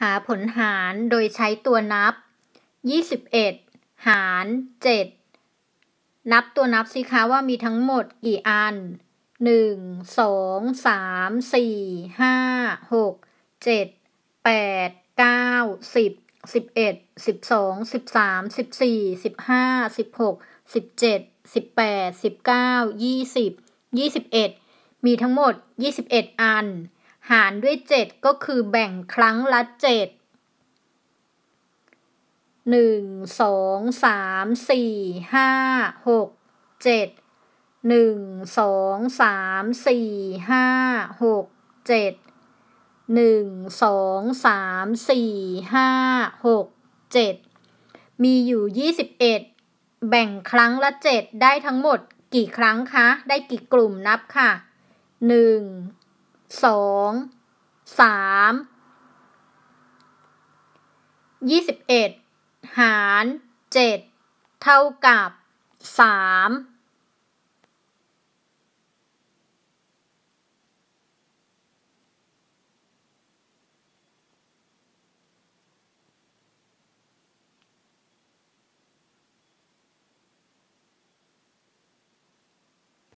หาผลหารโดยใช้ตัวนับ 21 หาร 7 นับตัวนับสิคะว่ามีทั้งหมดกี่อัน 1 2 3 4 5 6 7 8 9 10 11 12 13 14 15 16 17 18 19 20 21 มีทั้งหมด 21 อันหารด้วย 7 ก็คือแบ่งครั้งละ7 1 2 3 4 5 6 7 1 2 3 4 5 6 7 1 2 3 4 5 6 7 มีอยู่ 21 แบ่งครั้งละ7ได้ทั้งหมดกี่ครั้งคะ ได้กี่กลุ่มนับค่ะ1สอง สาม ยี่สิบเอ็ด หารเจ็ด เท่ากับสาม